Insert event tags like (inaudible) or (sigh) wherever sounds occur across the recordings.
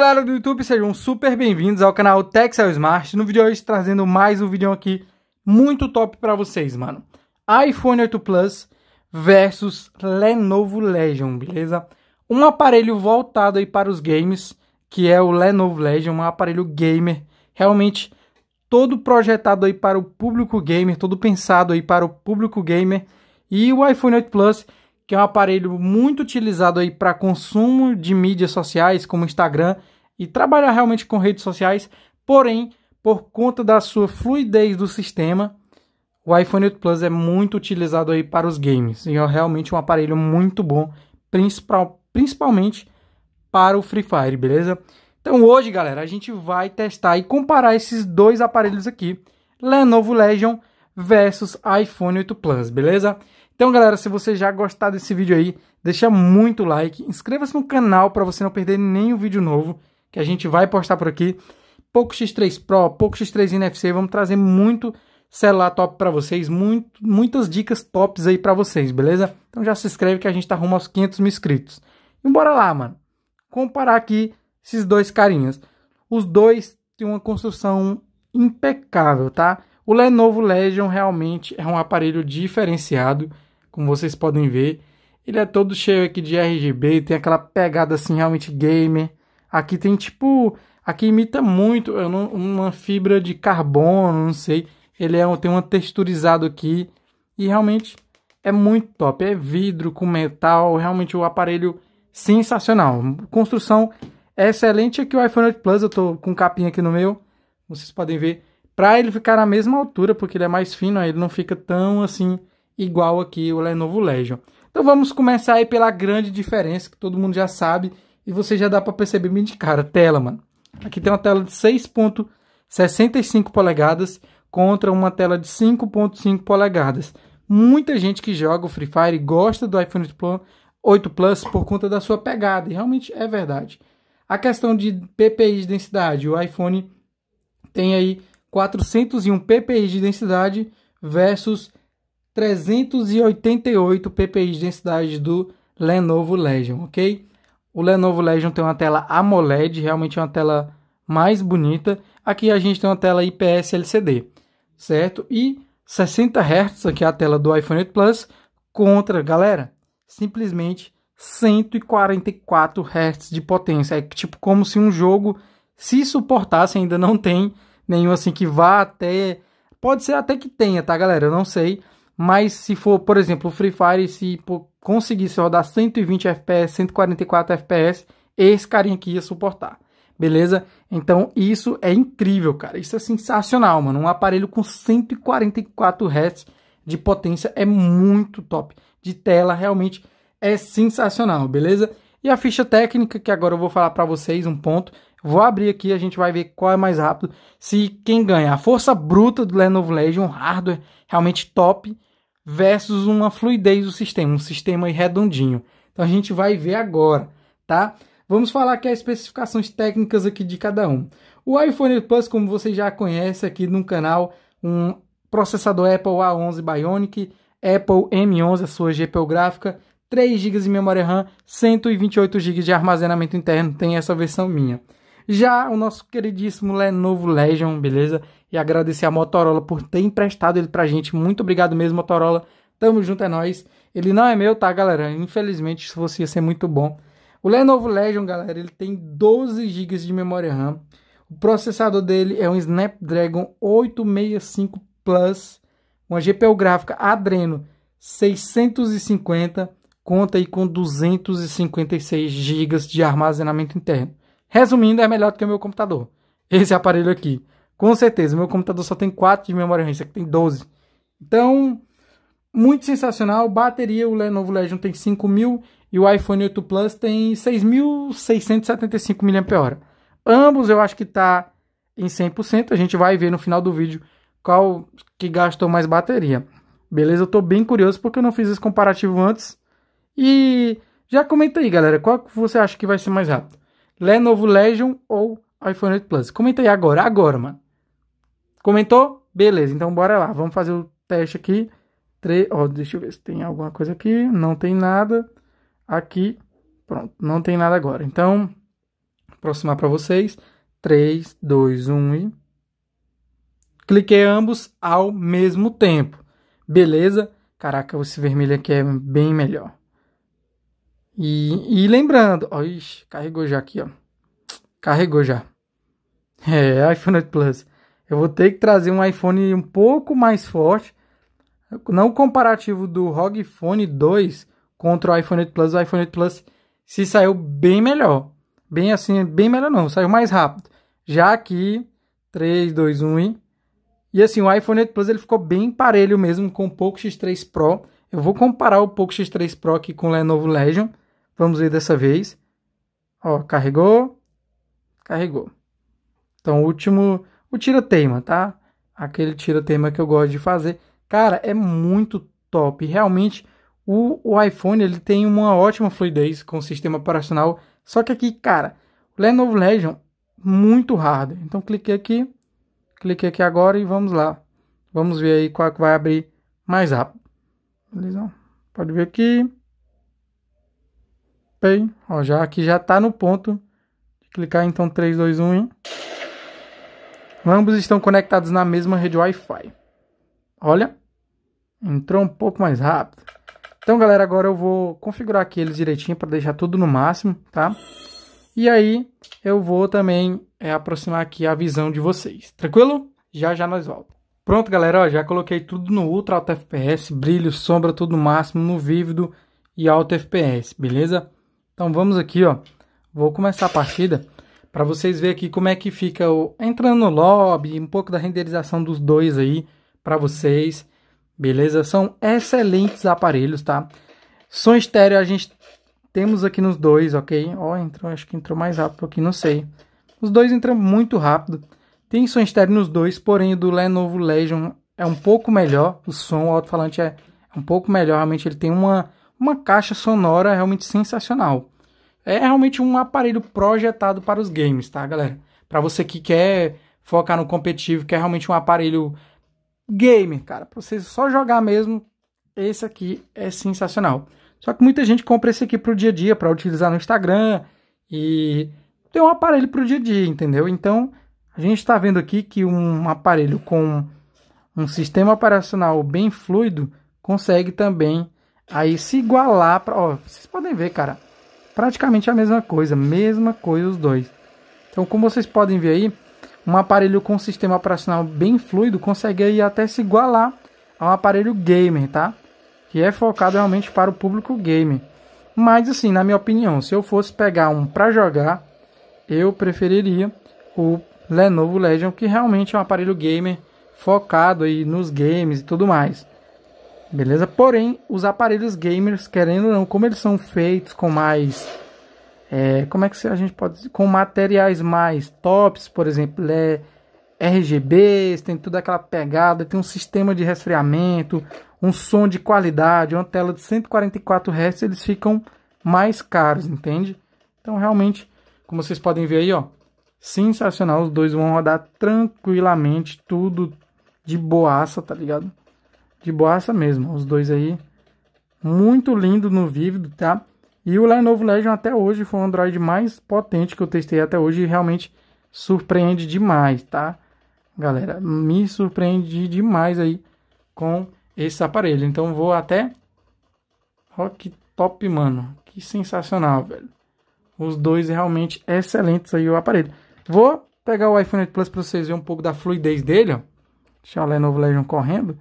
galera do YouTube, sejam super bem-vindos ao canal Texel Smart. No vídeo de hoje trazendo mais um vídeo aqui muito top para vocês, mano. iPhone 8 Plus versus Lenovo Legion, beleza? Um aparelho voltado aí para os games, que é o Lenovo Legion, um aparelho gamer, realmente todo projetado aí para o público gamer, todo pensado aí para o público gamer. E o iPhone 8 Plus que é um aparelho muito utilizado aí para consumo de mídias sociais como Instagram e trabalhar realmente com redes sociais, porém, por conta da sua fluidez do sistema, o iPhone 8 Plus é muito utilizado aí para os games e é realmente um aparelho muito bom, principal, principalmente para o Free Fire, beleza? Então hoje, galera, a gente vai testar e comparar esses dois aparelhos aqui, Lenovo Legion versus iPhone 8 Plus, beleza? Então, galera, se você já gostar desse vídeo aí, deixa muito like, inscreva-se no canal para você não perder nenhum vídeo novo que a gente vai postar por aqui. Poco X3 Pro, Poco X3 NFC, vamos trazer muito celular top para vocês, muito, muitas dicas tops aí para vocês, beleza? Então já se inscreve que a gente tá rumo aos 500 mil inscritos. E bora lá, mano. Comparar aqui esses dois carinhas. Os dois têm uma construção impecável, tá? O Lenovo Legion realmente é um aparelho diferenciado como vocês podem ver, ele é todo cheio aqui de RGB, tem aquela pegada assim realmente gamer. Aqui tem tipo, aqui imita muito não, uma fibra de carbono, não sei. Ele é, tem uma texturizado aqui e realmente é muito top. É vidro com metal, realmente o um aparelho sensacional. Construção excelente aqui o iPhone 8 Plus, eu tô com capinha aqui no meu, vocês podem ver. Pra ele ficar na mesma altura, porque ele é mais fino, aí ele não fica tão assim igual aqui o Lenovo Legion. Então vamos começar aí pela grande diferença que todo mundo já sabe e você já dá para perceber bem de cara. Tela, mano. Aqui tem uma tela de 6.65 polegadas contra uma tela de 5.5 polegadas. Muita gente que joga o Free Fire gosta do iPhone 8 Plus por conta da sua pegada, e realmente é verdade. A questão de PPI de densidade, o iPhone tem aí 401 PPI de densidade versus 388 ppi de densidade do Lenovo Legion, ok? O Lenovo Legion tem uma tela AMOLED, realmente é uma tela mais bonita. Aqui a gente tem uma tela IPS LCD, certo? E 60 Hz, aqui é a tela do iPhone 8 Plus, contra, galera, simplesmente 144 Hz de potência. É tipo como se um jogo se suportasse, ainda não tem nenhum assim que vá até... Pode ser até que tenha, tá, galera? Eu não sei mas se for, por exemplo, o Free Fire, se conseguisse rodar 120 FPS, 144 FPS, esse carinha aqui ia suportar. Beleza? Então isso é incrível, cara. Isso é sensacional, mano. Um aparelho com 144 Hz de potência é muito top. De tela realmente é sensacional, beleza? E a ficha técnica que agora eu vou falar para vocês um ponto. Vou abrir aqui, a gente vai ver qual é mais rápido. Se quem ganha a força bruta do Lenovo Legion, hardware realmente top, versus uma fluidez do sistema, um sistema redondinho. Então a gente vai ver agora, tá? Vamos falar aqui as especificações técnicas aqui de cada um. O iPhone Plus, como você já conhece aqui no canal, um processador Apple A11 Bionic, Apple M11, a sua GPU gráfica, 3 GB de memória RAM, 128 GB de armazenamento interno, tem essa versão minha. Já o nosso queridíssimo Lenovo Legion, beleza? E agradecer a Motorola por ter emprestado ele pra gente. Muito obrigado mesmo, Motorola. Tamo junto, é nóis. Ele não é meu, tá, galera? Infelizmente, isso fosse ia ser muito bom. O Lenovo Legion, galera, ele tem 12 GB de memória RAM. O processador dele é um Snapdragon 865 Plus, uma GPU gráfica Adreno 650, conta aí com 256 GB de armazenamento interno. Resumindo, é melhor do que o meu computador. Esse aparelho aqui. Com certeza, meu computador só tem 4 de memória RAM, esse aqui tem 12. Então, muito sensacional. Bateria, o Lenovo Legion tem 5.000 e o iPhone 8 Plus tem 6.675 mAh. Ambos eu acho que está em 100%. A gente vai ver no final do vídeo qual que gastou mais bateria. Beleza? Eu estou bem curioso porque eu não fiz esse comparativo antes. E já comenta aí, galera, qual você acha que vai ser mais rápido? Lenovo Legion ou iPhone 8 Plus? Comenta aí agora, agora, mano. Comentou? Beleza, então bora lá. Vamos fazer o teste aqui. Tre... Oh, deixa eu ver se tem alguma coisa aqui. Não tem nada. Aqui. Pronto, não tem nada agora. Então, aproximar para vocês. 3, 2, 1 e. Cliquei ambos ao mesmo tempo. Beleza? Caraca, esse vermelho aqui é bem melhor. E, e lembrando, ó, ixi, carregou já aqui, ó. Carregou já. É, (laughs) iPhone 8 Plus. Eu vou ter que trazer um iPhone um pouco mais forte. Não comparativo do ROG Phone 2 contra o iPhone 8 Plus. O iPhone 8 Plus se saiu bem melhor. Bem assim, bem melhor não, saiu mais rápido. Já aqui, 3, 2, 1 e... E assim, o iPhone 8 Plus ele ficou bem parelho mesmo com o Poco X3 Pro. Eu vou comparar o Poco X3 Pro aqui com o Lenovo Legion. Vamos ver dessa vez. Ó, carregou. Carregou. Então, o último, o tira-teima, tá? Aquele tira-teima que eu gosto de fazer. Cara, é muito top. Realmente, o, o iPhone ele tem uma ótima fluidez com o sistema operacional. Só que aqui, cara, o Lenovo Legion, muito hard. Então, cliquei aqui. Cliquei aqui agora e vamos lá. Vamos ver aí qual é que vai abrir mais rápido. Beleza? Pode ver aqui. Pay. Ó, já aqui já está no ponto. Clicar então 3, 2, 1 Ambos estão conectados na mesma rede Wi-Fi. Olha, entrou um pouco mais rápido. Então, galera, agora eu vou configurar aqui eles direitinho para deixar tudo no máximo, tá? E aí eu vou também é, aproximar aqui a visão de vocês. Tranquilo? Já já nós voltamos. Pronto, galera, ó, já coloquei tudo no Ultra Alto FPS, brilho, sombra, tudo no máximo, no vívido e alto FPS, beleza? Então vamos aqui, ó. Vou começar a partida para vocês verem aqui como é que fica o entrando no lobby, um pouco da renderização dos dois aí para vocês. Beleza? São excelentes aparelhos, tá? Som estéreo a gente temos aqui nos dois, ok? Ó, oh, entrou, acho que entrou mais rápido aqui, não sei. Os dois entram muito rápido. Tem som estéreo nos dois, porém o do Lenovo Legion é um pouco melhor. O som, o alto-falante é, é um pouco melhor. Realmente ele tem uma, uma caixa sonora realmente sensacional. É, é realmente um aparelho projetado para os games, tá, galera? Para você que quer focar no competitivo, que é realmente um aparelho gamer, cara, para você só jogar mesmo, esse aqui é sensacional. Só que muita gente compra esse aqui para o dia a dia, para utilizar no Instagram e tem um aparelho para o dia a dia, entendeu? Então a gente está vendo aqui que um aparelho com um sistema operacional bem fluido consegue também aí se igualar para. Vocês podem ver, cara praticamente a mesma coisa, mesma coisa os dois. Então, como vocês podem ver aí, um aparelho com sistema operacional bem fluido consegue aí até se igualar a um aparelho gamer, tá? Que é focado realmente para o público gamer. Mas assim, na minha opinião, se eu fosse pegar um para jogar, eu preferiria o Lenovo Legion, que realmente é um aparelho gamer focado aí nos games e tudo mais. Beleza? Porém, os aparelhos gamers, querendo ou não, como eles são feitos com mais. É, como é que a gente pode. Com materiais mais tops, por exemplo, é RGBs, tem toda aquela pegada, tem um sistema de resfriamento, um som de qualidade, uma tela de 144 Hz, eles ficam mais caros, entende? Então, realmente, como vocês podem ver aí, ó, sensacional. Os dois vão rodar tranquilamente, tudo de boaça, tá ligado? de boaça mesmo, os dois aí. Muito lindo no vívido, tá? E o Lenovo Legion até hoje foi o Android mais potente que eu testei até hoje e realmente surpreende demais, tá? Galera, me surpreende demais aí com esse aparelho. Então vou até Rock Top, mano. Que sensacional, velho. Os dois realmente excelentes aí o aparelho. Vou pegar o iPhone 8 Plus para vocês verem um pouco da fluidez dele, ó. Deixa o Lenovo Legion correndo.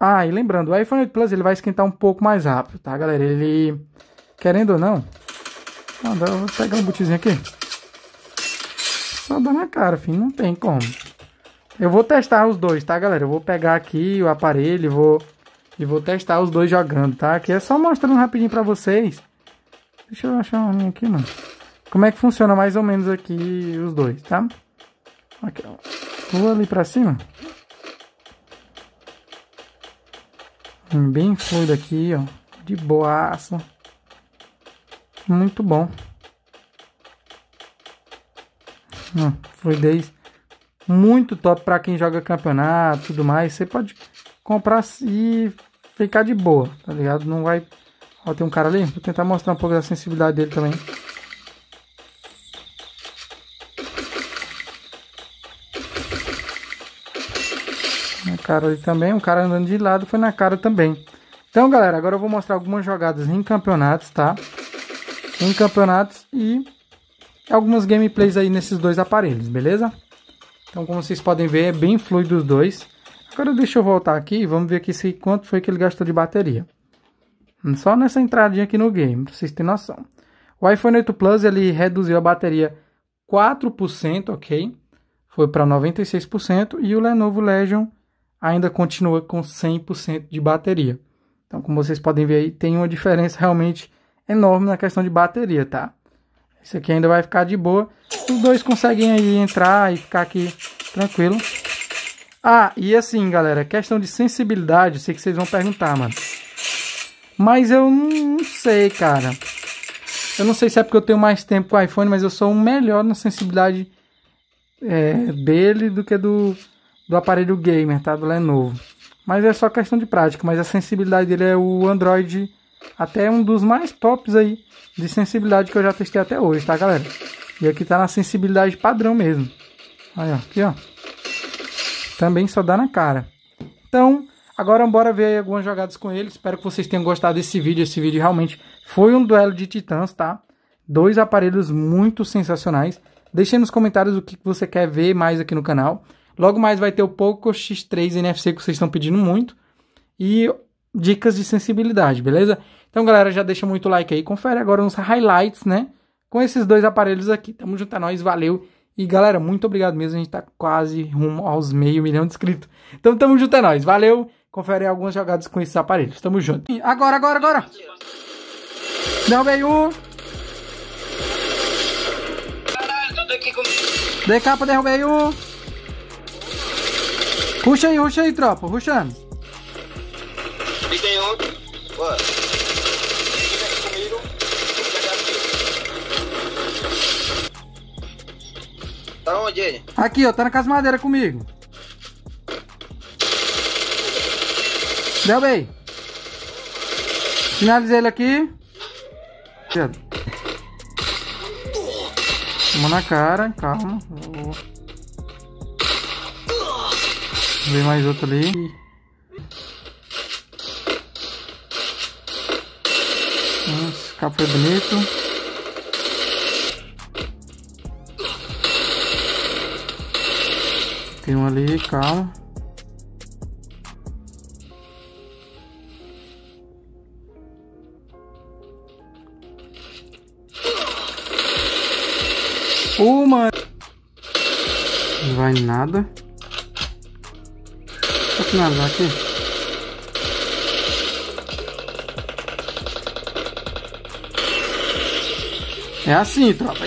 Ah, e lembrando, o iPhone 8 Plus ele vai esquentar um pouco mais rápido, tá, galera? Ele, querendo ou não... vou pegar um botizinho aqui. Só dá na cara, filho, não tem como. Eu vou testar os dois, tá, galera? Eu vou pegar aqui o aparelho vou... e vou testar os dois jogando, tá? Aqui é só mostrando rapidinho pra vocês. Deixa eu achar um aqui, mano. Como é que funciona mais ou menos aqui os dois, tá? Aqui, ó. Vou ali pra cima. Bem fluido aqui, ó. De boaça. Muito bom. Hum, fluidez muito top para quem joga campeonato tudo mais. Você pode comprar e ficar de boa, tá ligado? Não vai. Ó, tem um cara ali. Vou tentar mostrar um pouco da sensibilidade dele também. cara ali também. Um cara andando de lado foi na cara também. Então, galera, agora eu vou mostrar algumas jogadas em campeonatos, tá? Em campeonatos e algumas gameplays aí nesses dois aparelhos, beleza? Então, como vocês podem ver, é bem fluido os dois. Agora deixa eu voltar aqui e vamos ver aqui se, quanto foi que ele gastou de bateria. Só nessa entradinha aqui no game, pra vocês terem noção. O iPhone 8 Plus, ele reduziu a bateria 4%, ok? Foi para 96%. E o Lenovo Legion ainda continua com 100% de bateria. Então, como vocês podem ver aí, tem uma diferença realmente enorme na questão de bateria, tá? Esse aqui ainda vai ficar de boa. Os dois conseguem aí entrar e ficar aqui tranquilo. Ah, e assim, galera, questão de sensibilidade, eu sei que vocês vão perguntar, mano. Mas eu não sei, cara. Eu não sei se é porque eu tenho mais tempo com o iPhone, mas eu sou o melhor na sensibilidade é, dele do que do do aparelho gamer, tá? Do Lenovo. Mas é só questão de prática, mas a sensibilidade dele é o Android até um dos mais tops aí de sensibilidade que eu já testei até hoje, tá, galera? E aqui tá na sensibilidade padrão mesmo. Aí, ó, aqui, ó. Também só dá na cara. Então, agora bora ver algumas jogadas com ele. Espero que vocês tenham gostado desse vídeo. Esse vídeo realmente foi um duelo de titãs, tá? Dois aparelhos muito sensacionais. Deixe nos comentários o que você quer ver mais aqui no canal. Logo mais vai ter o Poco X3 NFC que vocês estão pedindo muito. E dicas de sensibilidade, beleza? Então, galera, já deixa muito like aí. Confere agora uns highlights, né? Com esses dois aparelhos aqui. Tamo junto a é nós, valeu. E, galera, muito obrigado mesmo. A gente tá quase rumo aos meio milhão de inscritos. Então, tamo junto a é nós, valeu. Confere algumas jogadas com esses aparelhos. Tamo junto. Agora, agora, agora. Não veio um. Caralho, tô aqui comigo. Decapa, derrubei um. Ruxa aí, ruxa aí, tropa, ruxando. E tem um. Ó. Tá onde ele? Aqui, ó, tá na casa madeira comigo. Deu bem. Finalizei ele aqui. Toma na cara, calma. Vem mais outro ali. Esse cabo foi bonito. Tem um ali, calma. Uma. Uh, Não vai nada nada aqui. É, é assim, tropa.